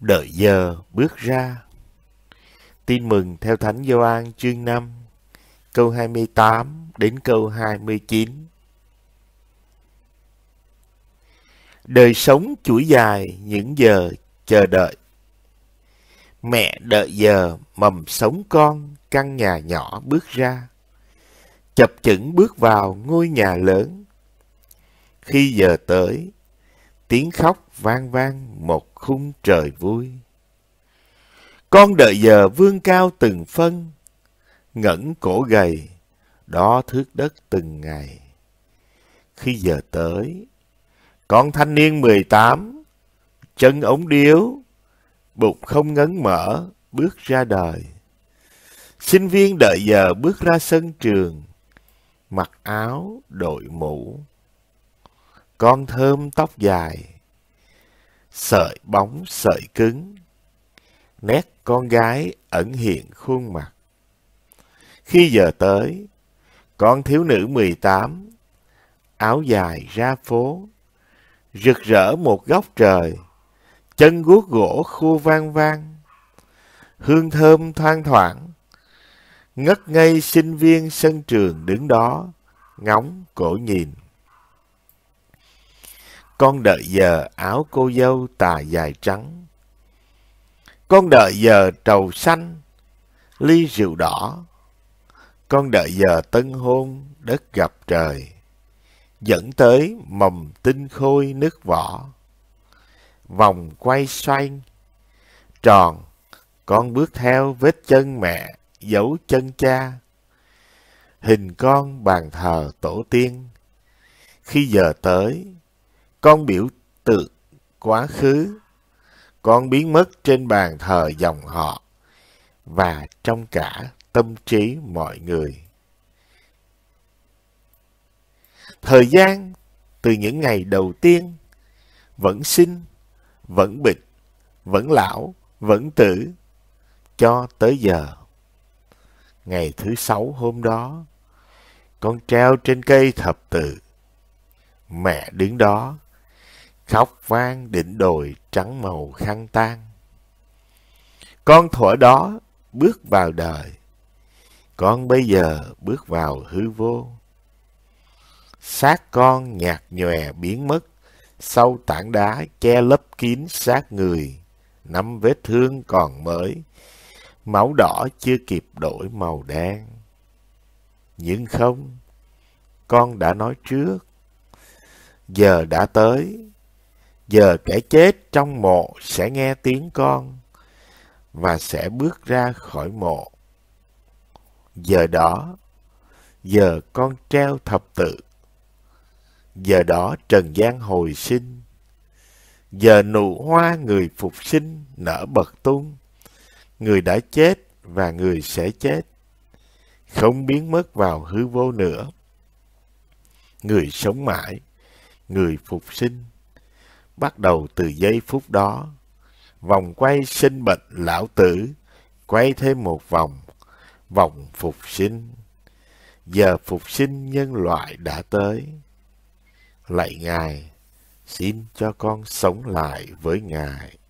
đợi giờ bước ra. Tin mừng theo Thánh Gioan chương 5, câu 28 đến câu 29. Đời sống chuỗi dài những giờ chờ đợi. Mẹ đợi giờ mầm sống con căn nhà nhỏ bước ra. Chập chững bước vào ngôi nhà lớn. Khi giờ tới, tiếng khóc vang vang một khung trời vui. Con đợi giờ vươn cao từng phân, ngẩng cổ gầy, đó thước đất từng ngày. Khi giờ tới, con thanh niên 18, chân ống điếu, bụng không ngấn mở, bước ra đời. Sinh viên đợi giờ bước ra sân trường, mặc áo, đội mũ, con thơm tóc dài, sợi bóng sợi cứng, nét con gái ẩn hiện khuôn mặt. Khi giờ tới, con thiếu nữ mười tám áo dài ra phố, rực rỡ một góc trời, chân guốc gỗ khô vang vang, hương thơm thoang thoảng, ngất ngây sinh viên sân trường đứng đó, ngóng cổ nhìn. Con đợi giờ áo cô dâu tà dài trắng. Con đợi giờ trầu xanh, ly rượu đỏ. Con đợi giờ tân hôn, đất gặp trời. Dẫn tới mầm tinh khôi nước vỏ. Vòng quay xoay, tròn. Con bước theo vết chân mẹ, dấu chân cha. Hình con bàn thờ tổ tiên. Khi giờ tới, con biểu tượng quá khứ. Con biến mất trên bàn thờ dòng họ và trong cả tâm trí mọi người. Thời gian từ những ngày đầu tiên vẫn sinh, vẫn bịch, vẫn lão, vẫn tử cho tới giờ. Ngày thứ sáu hôm đó, con treo trên cây thập tự. Mẹ đứng đó khóc vang đỉnh đồi trắng màu khăn tan. Con thuở đó bước vào đời, con bây giờ bước vào hư vô. Xác con nhạt nhòe biến mất, sau tảng đá che lấp kín xác người, năm vết thương còn mới, máu đỏ chưa kịp đổi màu đen. Nhưng không, con đã nói trước, giờ đã tới, Giờ kẻ chết trong mộ sẽ nghe tiếng con và sẽ bước ra khỏi mộ. Giờ đó, giờ con treo thập tự. Giờ đó trần gian hồi sinh. Giờ nụ hoa người phục sinh nở bật tung. Người đã chết và người sẽ chết. Không biến mất vào hư vô nữa. Người sống mãi, người phục sinh bắt đầu từ giây phút đó. Vòng quay sinh bệnh lão tử, quay thêm một vòng, vòng phục sinh. Giờ phục sinh nhân loại đã tới. Lạy Ngài, xin cho con sống lại với Ngài.